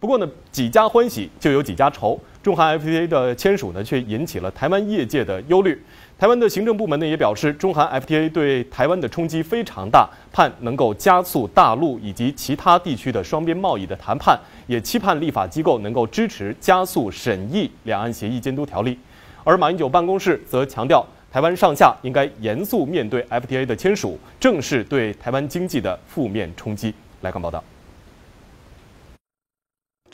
不过呢，几家欢喜就有几家愁。中韩 FTA 的签署呢，却引起了台湾业界的忧虑。台湾的行政部门呢，也表示中韩 FTA 对台湾的冲击非常大，盼能够加速大陆以及其他地区的双边贸易的谈判，也期盼立法机构能够支持加速审议两岸协议监督条例。而马英九办公室则强调，台湾上下应该严肃面对 FTA 的签署，正是对台湾经济的负面冲击。来看报道。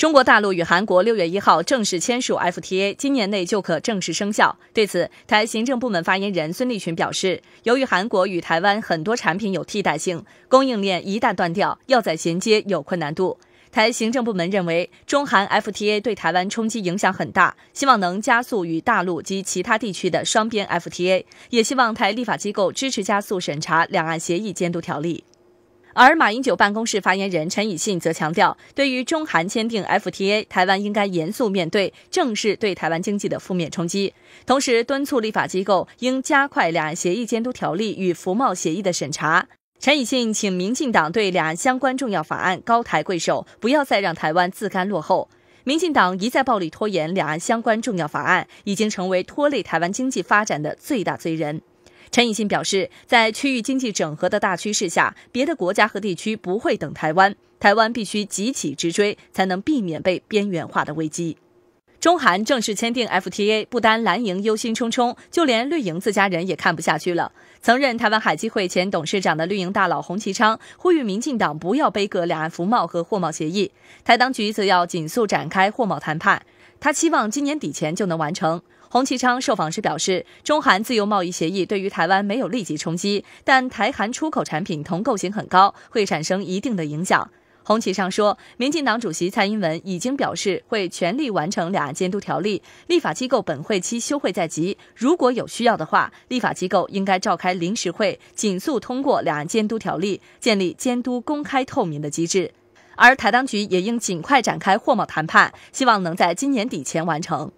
中国大陆与韩国六月一号正式签署 FTA，今年内就可正式生效。对此，台行政部门发言人孙立群表示，由于韩国与台湾很多产品有替代性，供应链一旦断掉，要再衔接有困难度。台行政部门认为，中韩 FTA 对台湾冲击影响很大，希望能加速与大陆及其他地区的双边 FTA，也希望台立法机构支持加速审查两岸协议监督条例。而马英九办公室发言人陈以信则强调，对于中韩签订 FTA，台湾应该严肃面对，正视对台湾经济的负面冲击。同时敦促立法机构应加快两岸协议监督条例与服贸协议的审查。陈以信请民进党对两岸相关重要法案高抬贵手，不要再让台湾自甘落后。民进党一再暴力拖延两岸相关重要法案，已经成为拖累台湾经济发展的最大罪人。陈以信表示，在区域经济整合的大趋势下，别的国家和地区不会等台湾，台湾必须急起直追，才能避免被边缘化的危机。中韩正式签订 FTA，不单蓝营忧心忡忡，就连绿营自家人也看不下去了。曾任台湾海基会前董事长的绿营大佬洪其昌呼吁民进党不要背阁两岸服贸和货贸协议，台当局则要紧速展开货贸谈判。他希望今年底前就能完成。洪启昌受访时表示，中韩自由贸易协议对于台湾没有立即冲击，但台韩出口产品同构型很高，会产生一定的影响。洪启昌说，民进党主席蔡英文已经表示会全力完成两岸监督条例，立法机构本会期休会在即，如果有需要的话，立法机构应该召开临时会，紧速通过两岸监督条例，建立监督公开透明的机制。而台当局也应尽快展开霍某谈判，希望能在今年底前完成。